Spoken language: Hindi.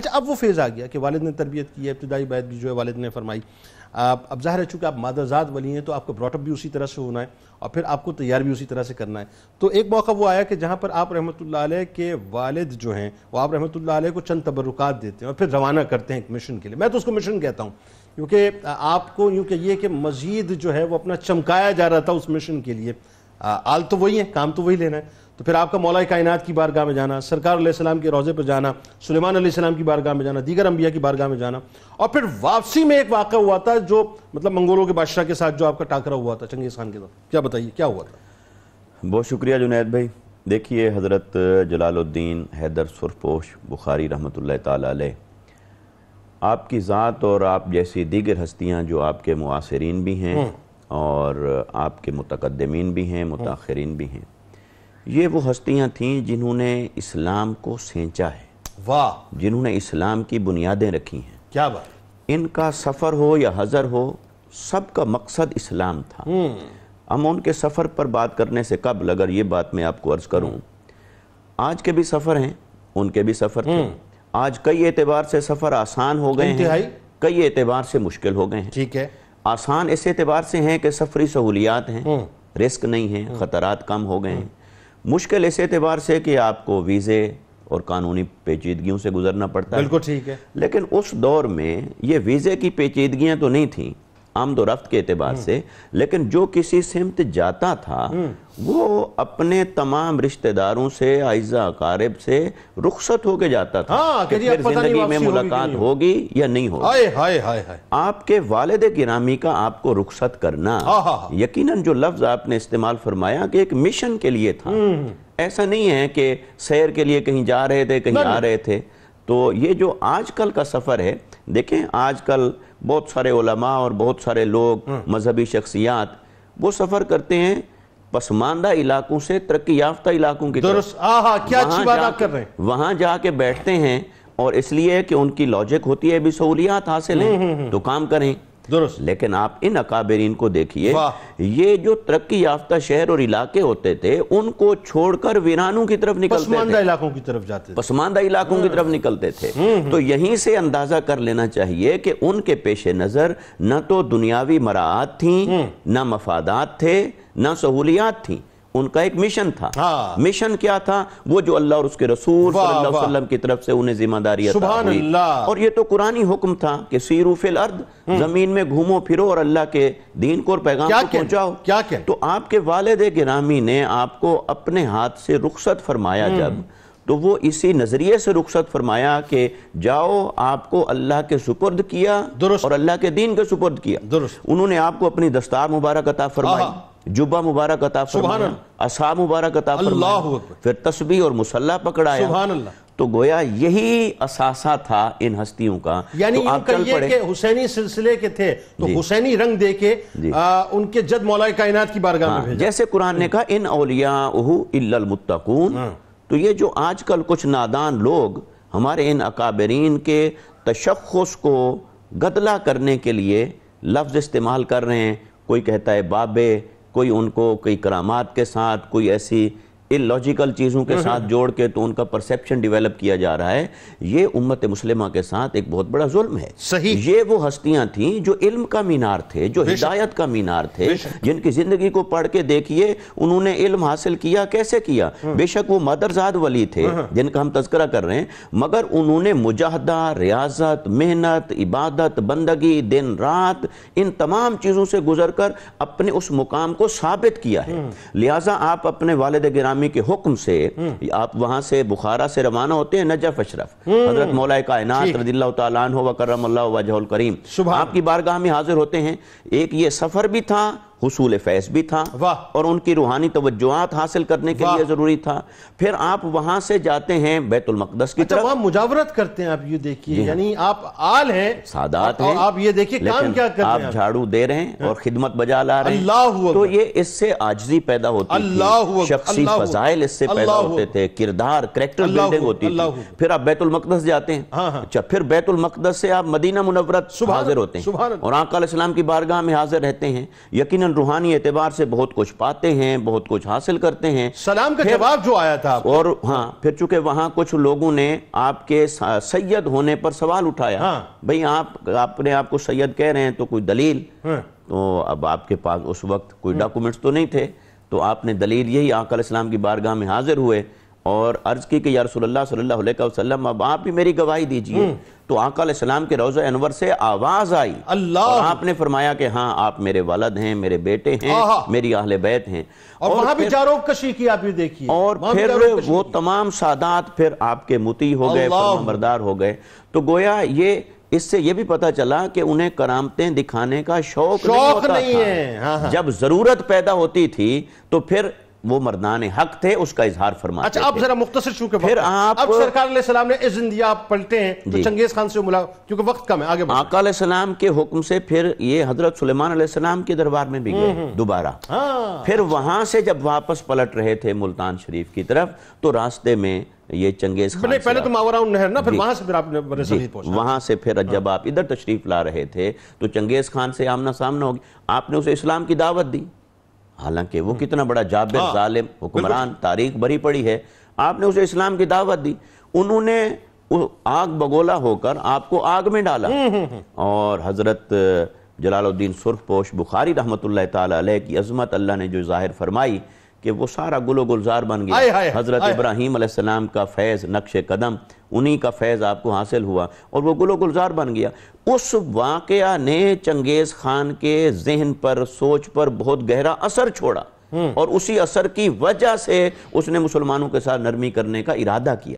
अच्छा अब वो फेज़ आ गया कि वालद ने तरबियत की है इब्तदाई बैत भी जो है वालद ने फरमाई आप अब जाहिर है चूँकि आप मादाजाद वली हैं तो आपको ब्रॉटअप भी उसी तरह से होना है और फिर आपको तैयार भी उसी तरह से करना है तो एक मौका वो आया कि जहाँ पर आप रहमत के वालिद जो हैं वो आप रहमत को चंद तबरुकात देते हैं और फिर रवाना करते हैं एक मिशन के लिए मैं तो उसको मिशन कहता हूँ क्योंकि आपको यूँ कहिए कि मज़ीद जो है वो अपना चमकाया जा रहा था उस मिशन के लिए आल तो वही है काम तो वही लेना है तो फिर आपका मौला कायनात की बारगाह में जाना सरकार सलाम के रोज़े पर जाना सुलेमान सलाम की बारगाह में जाना दीगर अम्बिया की बारगाह में जाना और फिर वापसी में एक वाक़ हुआ था जो मतलब मंगोलों के बादशाह के साथ जो आपका टाकरा हुआ था चंगेज़ खान के साथ क्या बताइए क्या हुआ था बहुत शुक्रिया जुनेद भाई देखिए हज़रत जलालुद्दीन हैदर सुरपोश बुखारी रहमत ताल आपकी ज़ात और आप जैसी दीगर हस्तियाँ जो आपके मुआसरीन भी हैं हम्म। और आपके मुतकदमीन भी हैं मुतान भी हैं ये वो हस्तियां थीं जिन्होंने इस्लाम को सेंचा है वाह जिन्होंने इस्लाम की बुनियादें रखी हैं क्या बात इनका सफ़र हो या हज़र हो सबका मकसद इस्लाम था हम्म। हम उनके सफ़र पर बात करने से कब अगर ये बात मैं आपको अर्ज़ करूं आज के भी सफ़र हैं उनके भी सफ़र थे हम्म। आज कई एतबार से सफ़र आसान हो गए हैं कई एतबार से मुश्किल हो गए हैं ठीक है आसान इस एतबार से हैं कि सफरी सहूलियात हैं हम्म। रिस्क नहीं है ख़तरात कम हो गए हैं मुश्किल इस एतबार से कि आपको वीज़े और कानूनी पेचीदगियों से गुजरना पड़ता है बिल्कुल ठीक है लेकिन उस दौर में ये वीज़े की पेचीदगियाँ तो नहीं थी आमदोरफ्त रफ्त के अतबार हम्म। से लेकिन जो किसी सिमत जाता था हम्म। वो अपने तमाम रिश्तेदारों से आयजा अकारब से रुखसत होके जाता था हाँ, कि फिर जिंदगी में मुलाकात होगी या नहीं होगी हाय हाय हाय आपके वालद गिरामी का आपको रुखसत करना यकीन जो लफ्ज आपने इस्तेमाल फरमाया कि एक मिशन के लिए था हम्म। ऐसा नहीं है कि सैर के लिए कहीं जा रहे थे कहीं आ रहे थे तो ये जो आजकल का सफ़र है देखें आजकल बहुत सारे उलमा और बहुत सारे लोग हाँ। मजहबी शख्सियात वो सफ़र करते हैं पसमानदा इलाकों से तरक्की याफ्ता इलाकों की तरफ आहा, क्या अच्छी बात आप कर रहे हैं वहां जाके बैठते हैं और इसलिए कि उनकी लॉजिक होती है भी सहूलियात हासिल हैं हम्म, हम्म, हम्म। तो काम करें दुरुस्त लेकिन आप इन अकाबरीन को देखिए ये जो तरक्की याफ्ता शहर और इलाके होते थे उनको छोड़कर वीरानों की तरफ निकलते पसमानदा इलाकों की तरफ जाते पसमानदा इलाकों की हाँ। तरफ निकलते थे हम्म, हम्म। तो यहीं से अंदाजा कर लेना चाहिए कि उनके पेश नज़र न तो दुनियावी मराहत थी हम्म। न मफादात थे न सहूलियात थी उनका एक मिशन था हाँ। मिशन क्या था वो जो अल्लाह और उसके रसूल वसल्लम की तरफ से उन्हें जिम्मेदारी और ये तो कुरानी हुक्म था कि सीरूफिल अर्द हम्म। जमीन में घूमो फिरो और अल्लाह के दीन को और पैगाम क्या को पहुंचाओ क्या क्या तो आपके वालद गिरामी ने आपको अपने हाथ से रुख्सत फरमाया हम्म। जब तो वो इसी नज़रिए से रुख्सत फरमाया कि जाओ आपको अल्लाह के सुपुर्द किया और अल्लाह के दीन के सुपुर्द किया उन्होंने आपको अपनी दस्तार मुबारक अता फरमाई जुबा मुबारक अता असा मुबारक अता फिर तस्बी और मुसल्ला पकड़ाया तो गोया यही असासा था इन हस्तियों का यानी तो ये हुसैनी सिलसिले के थे तो हुसैनी रंग दे के आ, उनके जद मौलाए कायनात की बारगाह हाँ, में जैसे कुरान ने कहा इन औलिया मुत्तकून हाँ। तो ये जो आजकल कुछ नादान लोग हमारे इन अकाबरीन के तशखस को गदला करने के लिए लफ्ज़ इस्तेमाल कर रहे हैं कोई कहता है बाबे कोई उनको कोई करामात के साथ कोई ऐसी इलॉजिकल चीज़ों के हम्म, साथ हम्म। जोड़ के तो उनका परसेप्शन डेवलप किया जा रहा है ये उम्मत मुस्लिमा के साथ एक बहुत बड़ा जुल्म है सही ये वो हस्तियां थी जो इल्म का मीनार थे जो हिदायत का मीनार थे जिनकी ज़िंदगी को पढ़ के देखिए उन्होंने इल्म हासिल किया कैसे किया हम्म। बेशक वो मदरजाद वली थे जिनका हम तस्करा कर रहे हैं मगर उन्होंने मुजाहदा रियाजत मेहनत इबादत बंदगी दिन रात इन तमाम चीज़ों से गुजर कर अपने उस मुकाम को साबित किया है लिहाजा आप अपने वालद ग्रामी इमामी के हुक्म से हम्म। आप वहां से बुखारा से रवाना होते हैं नजफ अशरफ हम्म। हजरत मौलाए कायनात रजील्ला करीम आपकी बारगाह में हाजिर होते हैं एक ये सफ़र भी था हसूल फैस भी था और उनकी रूहानी तवज्जोहात हासिल करने के लिए ज़रूरी था फिर आप वहां से जाते हैं बैतुलमकदस की अच्छा, तरफ मुजावरत करते हैं आप ये देखिए हाँ। यानी आप आल हैं सादात हैं आप ये देखिए काम क्या कर आप झाड़ू दे रहे हैं और हाँ। खिदमत बजा ला रहे हैं तो ये इससे आजजी पैदा होती शख्सी फजाइल इससे पैदा होते थे किरदार करेक्टर बिल्डिंग होती थी फिर आप बैतुलमकदस जाते हैं हाँ, अच्छा फिर बैतुलमकदस से आप मदीना मुनवरत हाजिर होते हैं और आकाम की बारगाह में हाजिर रहते हैं यकीन यकीनन रूहानी एतबार से बहुत कुछ पाते हैं बहुत कुछ हासिल करते हैं सलाम का जवाब जो आया था और हाँ फिर चूंकि वहाँ कुछ लोगों ने आपके सैयद होने पर सवाल उठाया हाँ। भाई आप आपने आपको सैयद कह रहे हैं तो कोई दलील हाँ। तो अब आपके पास उस वक्त कोई हाँ। डॉक्यूमेंट्स तो नहीं थे तो आपने दलील यही आकल इस्लाम की बारगाह में हाजिर हुए और अर्ज की कि यार सल्लल्लाहु अलैहि वसल्लम अब आप भी मेरी गवाही दीजिए हाँ। तो आकाम के रोज़ अनवर से आवाज़ आई अल्लाह आपने फरमाया कि हाँ आप मेरे वालद हैं मेरे बेटे हैं मेरी आहल बैत हैं और, और वहाँ भी चारों कशी की आप देखिए और फिर वो तमाम सादात फिर आपके मुती हो गए फरमाबरदार हो गए तो गोया ये इससे यह भी पता चला कि उन्हें करामतें दिखाने का शौक, शौक नहीं, होता नहीं था। है हाँ हा। जब जरूरत पैदा होती थी तो फिर वो मरदान हक थे उसका इजहार फरमा अच्छा आप जरा मुख्तर चूंकि फिर आप अब सरकार सलाम ने इज्जन दिया आप पलटे हैं तो चंगेज खान से मुला क्योंकि वक्त कम है आगे आका सलाम के हुक्म से फिर ये हजरत सुलेमान सलाम के दरबार में भी गए दोबारा हाँ। फिर वहां से जब वापस पलट रहे थे मुल्तान शरीफ की तरफ तो रास्ते में ये चंगेज खान पहले तो मावरा नहर ना फिर वहां से फिर आपने वहां से फिर जब हाँ। आप इधर तशरीफ ला रहे थे तो चंगेज खान से आमना सामना होगी आपने उसे इस्लाम की दावत दी हालांकि वो कितना बड़ा जाब हाँ, ालिम हुक्मरान तारीख भरी पड़ी है आपने उसे इस्लाम की दावत दी उन्होंने आग बगोला होकर आपको आग में डाला हम्म, हम्म, हम्म। और हज़रत जलालुद्दीन पोश बुखारी रहमत ला की अजमत अल्लाह ने जो ज़ाहिर फरमाई कि वो सारा गुलो गुलजार बन गया हज़रत इब्राहिम आसमाम का फैज़ नक्श कदम उन्हीं का फैज़ आपको हासिल हुआ और वो गुलो गुलजार बन गया उस वाक़ ने चंगेज़ खान के जहन पर सोच पर बहुत गहरा असर छोड़ा हम्म। और उसी असर की वजह से उसने मुसलमानों के साथ नरमी करने का इरादा किया